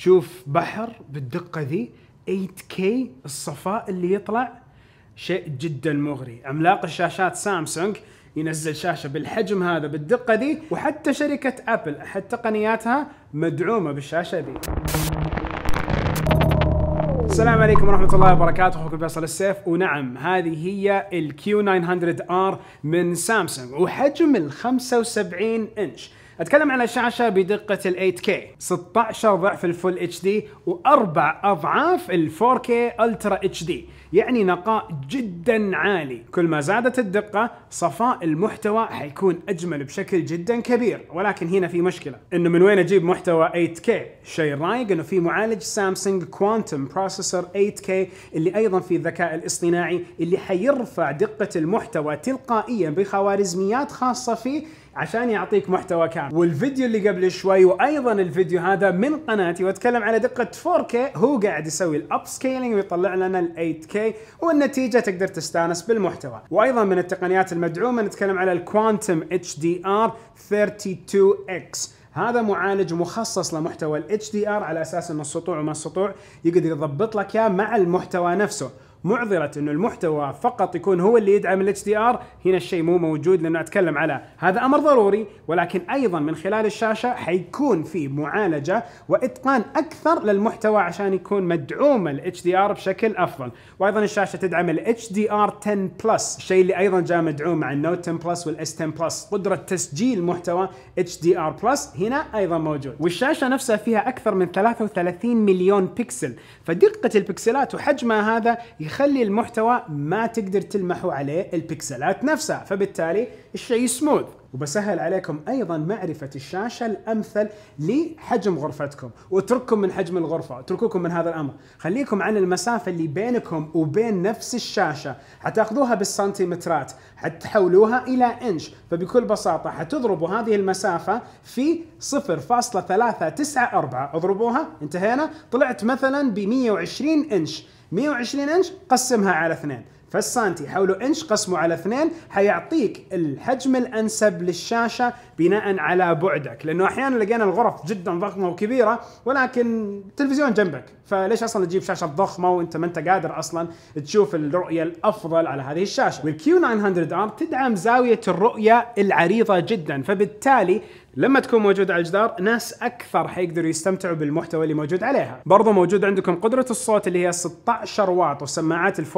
شوف بحر بالدقه ذي 8K الصفاء اللي يطلع شيء جدا مغري عملاق الشاشات سامسونج ينزل شاشة بالحجم هذا بالدقة ذي وحتى شركة أبل أحد تقنياتها مدعومة بالشاشة ذي السلام عليكم ورحمة الله وبركاته أخوكم فيصل السيف ونعم هذه هي الكيو 900 ار من سامسونج وحجم ال 75 إنش اتكلم عن شاشه بدقه ال 8K 16 ضعف الفول اتش دي واربع اضعاف ال 4K الترا اتش دي يعني نقاء جدا عالي كل ما زادت الدقه صفاء المحتوى حيكون اجمل بشكل جدا كبير ولكن هنا في مشكله انه من وين اجيب محتوى 8K شيء رايق انه في معالج سامسونج كوانتم بروسيسور 8K اللي ايضا في الذكاء الاصطناعي اللي حيرفع دقه المحتوى تلقائيا بخوارزميات خاصه فيه عشان يعطيك محتوى كامل والفيديو اللي قبل شوي وايضا الفيديو هذا من قناتي واتكلم على دقه 4K هو قاعد يسوي الاب سكيلينج ويطلع لنا ال 8K والنتيجه تقدر تستانس بالمحتوى وايضا من التقنيات المدعومه نتكلم على الكوانتم اتش دي ار 32X هذا معالج مخصص لمحتوى ال HDR على اساس انه السطوع وما السطوع يقدر يضبط لك اياه مع المحتوى نفسه معضله انه المحتوى فقط يكون هو اللي يدعم الاتش دي ار هنا الشيء مو موجود لانه اتكلم على هذا امر ضروري ولكن ايضا من خلال الشاشه حيكون في معالجه واتقان اكثر للمحتوى عشان يكون مدعوم الاتش دي ار بشكل افضل وايضا الشاشه تدعم الاتش دي ار 10 بلس الشيء اللي ايضا جاء مدعوم مع النوت 10 بلس والاس 10 بلس قدره تسجيل محتوى اتش دي ار بلس هنا ايضا موجود والشاشه نفسها فيها اكثر من 33 مليون بكسل فدقه البكسلات وحجمها هذا يخلي المحتوى ما تقدر تلمحه عليه البكسلات نفسها فبالتالي الشيء سموث وبسهل عليكم ايضا معرفه الشاشه الامثل لحجم غرفتكم واترككم من حجم الغرفه اترككم من هذا الامر خليكم عن المسافه اللي بينكم وبين نفس الشاشه حتاخذوها بالسنتيمترات حتحولوها الى انش فبكل بساطه حتضربوا هذه المسافه في 0.394 اضربوها انتهينا طلعت مثلا ب 120 انش 120 انش قسمها على اثنين فالسانتي حوله انش قسمه على اثنين حيعطيك الحجم الانسب للشاشه بناء على بعدك لانه احيانا لقينا الغرف جدا ضخمه وكبيره ولكن التلفزيون جنبك فليش اصلا تجيب شاشه ضخمه وانت ما انت قادر اصلا تشوف الرؤيه الافضل على هذه الشاشه والكيو 900 ار تدعم زاويه الرؤيه العريضه جدا فبالتالي لما تكون موجود على الجدار ناس اكثر حيقدروا يستمتعوا بالمحتوى اللي موجود عليها برضو موجود عندكم قدرة الصوت اللي هي 16 واط وسماعات ال 4.2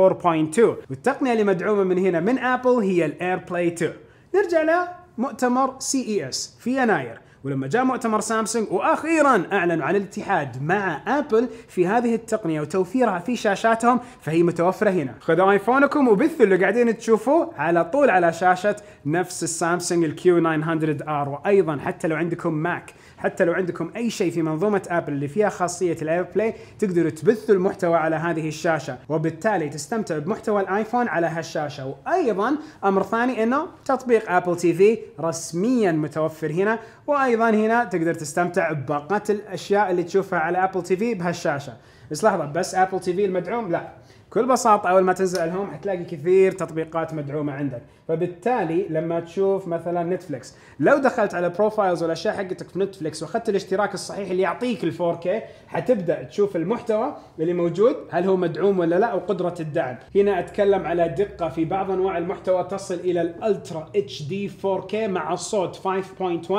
والتقنية اللي مدعومة من هنا من ابل هي الاير بلاي 2 نرجع لمؤتمر سي اي e اس في يناير ولما جاء مؤتمر سامسونج واخيرا اعلنوا عن الاتحاد مع ابل في هذه التقنيه وتوفيرها في شاشاتهم فهي متوفره هنا خذوا ايفونكم وبثوا اللي قاعدين تشوفوه على طول على شاشه نفس السامسونج الكيو 900 ار وايضا حتى لو عندكم ماك حتى لو عندكم اي شيء في منظومه ابل اللي فيها خاصيه الاير بلاي تقدروا تبثوا المحتوى على هذه الشاشه وبالتالي تستمتعوا بمحتوى الايفون على هالشاشه وايضا امر ثاني انه تطبيق ابل تي في رسميا متوفر هنا وايضا هنا تقدر تستمتع بباقه الاشياء اللي تشوفها على ابل تي في بهالشاشه بس لحظه بس ابل تي في المدعوم لا بكل بساطه اول ما تنزل الهوم حتلاقي كثير تطبيقات مدعومه عندك فبالتالي لما تشوف مثلا نتفلكس لو دخلت على بروفايلز والاشياء حقتك في نتفلكس واخذت الاشتراك الصحيح اللي يعطيك ال 4K حتبدا تشوف المحتوى اللي موجود هل هو مدعوم ولا لا وقدره الدعم هنا اتكلم على دقه في بعض انواع المحتوى تصل الى الالترا اتش دي 4K مع الصوت 5.1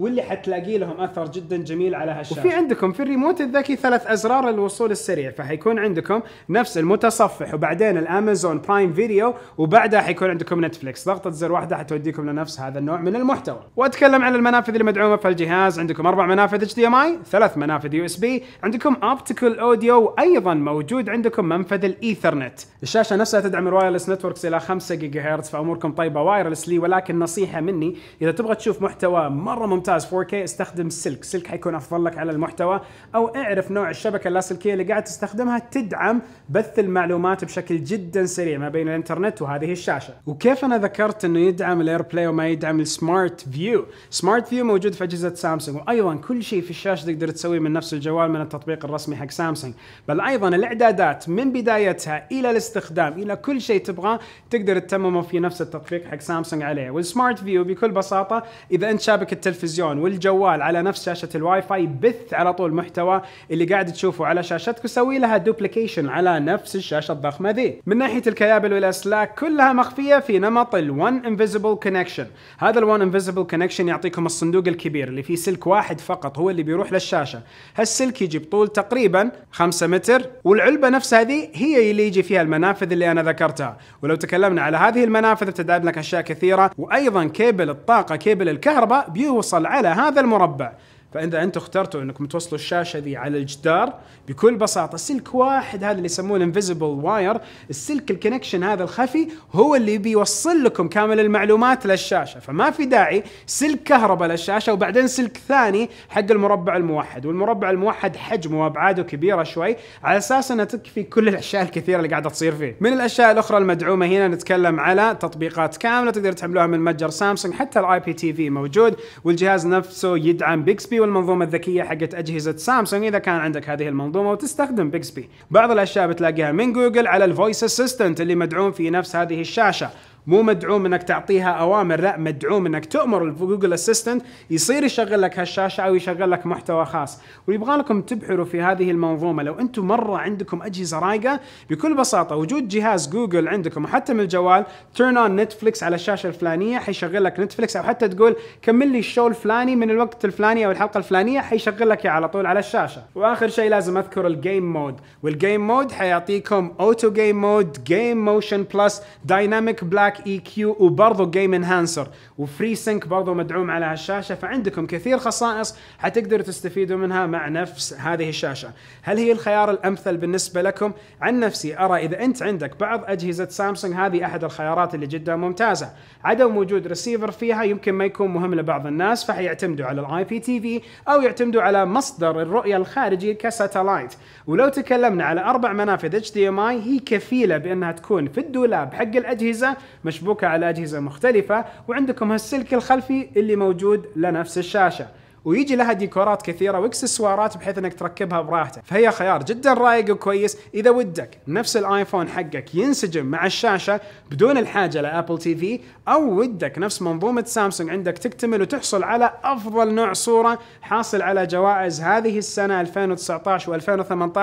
واللي حتلاقي لهم اثر جدا جميل على هالشاشه وفي عندكم في الريموت الذكي ثلاث ازرار للوصول السريع فحيكون عندكم نفس المتصل اصفح وبعدين الامازون برايم فيديو وبعدها حيكون عندكم نتفلكس ضغطه زر واحده حتوديكم لنفس هذا النوع من المحتوى واتكلم عن المنافذ المدعومه في الجهاز عندكم اربع منافذ اتش دي ام اي ثلاث منافذ يو اس بي عندكم اوبتيكال اوديو وايضا موجود عندكم منفذ الايثرنت الشاشه نفسها تدعم الوايرلس نتوركس الى 5 جيجا هرتز فاموركم طيبه وايرلس لي ولكن نصيحه مني اذا تبغى تشوف محتوى مره ممتاز 4K استخدم سلك سلك حيكون افضل لك على المحتوى او اعرف نوع الشبكه اللاسلكيه اللي قاعد تستخدمها تدعم بث المعلومات المعلومات بشكل جدا سريع ما بين الانترنت وهذه الشاشه وكيف انا ذكرت انه يدعم الاير بلاي وما يدعم السمارت فيو سمارت فيو موجود في اجهزه سامسونج وايضا كل شيء في الشاشه تقدر تسويه من نفس الجوال من التطبيق الرسمي حق سامسونج بل ايضا الاعدادات من بدايتها الى الاستخدام الى كل شيء تبغاه تقدر تتممه في نفس التطبيق حق سامسونج عليه والسمارت فيو بكل بساطه اذا انت شابك التلفزيون والجوال على نفس شاشه الواي فاي بث على طول محتوى اللي قاعد تشوفه على شاشتك وسوي لها دوبليكيشن على نفس الشاشه الشاشة الضخمة ذي من ناحية الكيابل والأسلاك كلها مخفية في نمط ال One Invisible Connection هذا ال One Invisible Connection يعطيكم الصندوق الكبير اللي فيه سلك واحد فقط هو اللي بيروح للشاشة هالسلك يجي بطول تقريبا 5 متر والعلبة نفسها ذي هي اللي يجي فيها المنافذ اللي أنا ذكرتها ولو تكلمنا على هذه المنافذ بتدعم لك أشياء كثيرة وأيضا كيبل الطاقة كيبل الكهرباء بيوصل على هذا المربع فاذا انتم اخترتوا انكم توصلوا الشاشه ذي على الجدار بكل بساطه سلك واحد هذا اللي يسمونه انفيزبل واير السلك الكونكشن هذا الخفي هو اللي بيوصل لكم كامل المعلومات للشاشه فما في داعي سلك كهرباء للشاشه وبعدين سلك ثاني حق المربع الموحد والمربع الموحد حجمه وابعاده كبيره شوي على اساس انها تكفي كل الاشياء الكثيره اللي قاعده تصير فيه من الاشياء الاخرى المدعومه هنا نتكلم على تطبيقات كامله تقدر تحملوها من متجر سامسونج حتى الاي بي تي في موجود والجهاز نفسه يدعم بيكسبي المنظومه الذكيه حقت اجهزه سامسونج اذا كان عندك هذه المنظومه وتستخدم بيكسبي بعض الاشياء بتلاقيها من جوجل على الفويس اسيستنت اللي مدعوم في نفس هذه الشاشه مو مدعوم انك تعطيها اوامر لا مدعوم انك تؤمر جوجل اسيستنت يصير يشغل لك هالشاشه او يشغل لك محتوى خاص ويبغى لكم تبحروا في هذه المنظومه لو انتم مره عندكم اجهزه رايقه بكل بساطه وجود جهاز جوجل عندكم وحتى من الجوال تيرن اون نتفلكس على الشاشه الفلانيه حيشغل لك نتفلكس او حتى تقول كمل لي الشو الفلاني من الوقت الفلاني او الحلقه الفلانيه حيشغل لك على طول على الشاشه واخر شيء لازم اذكر الجيم مود والجيم مود حيعطيكم اوتو جيم مود جيم موشن بلس دايناميك بلاك تراك اي كيو وبرضه جيم انهانسر وفري سينك برضه مدعوم على هالشاشه فعندكم كثير خصائص حتقدروا تستفيدوا منها مع نفس هذه الشاشه هل هي الخيار الامثل بالنسبه لكم عن نفسي ارى اذا انت عندك بعض اجهزه سامسونج هذه احد الخيارات اللي جدا ممتازه عدم وجود ريسيفر فيها يمكن ما يكون مهم لبعض الناس فحيعتمدوا على الاي بي تي في او يعتمدوا على مصدر الرؤيه الخارجي كساتلايت ولو تكلمنا على اربع منافذ اتش دي ام اي هي كفيله بانها تكون في الدولاب حق الاجهزه مشبوكة على أجهزة مختلفة وعندكم هالسلك الخلفي اللي موجود لنفس الشاشة ويجي لها ديكورات كثيره واكسسوارات بحيث انك تركبها براحتك فهي خيار جدا رايق وكويس اذا ودك نفس الايفون حقك ينسجم مع الشاشه بدون الحاجه لابل تي في او ودك نفس منظومه سامسونج عندك تكتمل وتحصل على افضل نوع صوره حاصل على جوائز هذه السنه 2019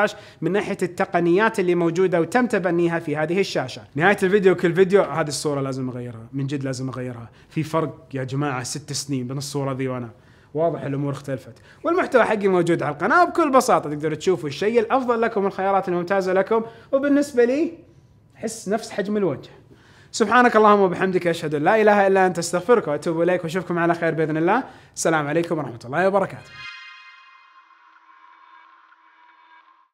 و2018 من ناحيه التقنيات اللي موجوده وتم تبنيها في هذه الشاشه نهايه الفيديو كل فيديو هذه الصوره لازم اغيرها من جد لازم اغيرها في فرق يا جماعه ست سنين بين الصوره ذي وانا واضح الامور اختلفت والمحتوى حقي موجود على القناه بكل بساطه تقدروا تشوفوا الشيء الافضل لكم والخيارات الممتازه لكم وبالنسبه لي احس نفس حجم الوجه سبحانك اللهم وبحمدك اشهد ان لا اله الا انت استغفرك واتوب اليك واشوفكم على خير باذن الله السلام عليكم ورحمه الله وبركاته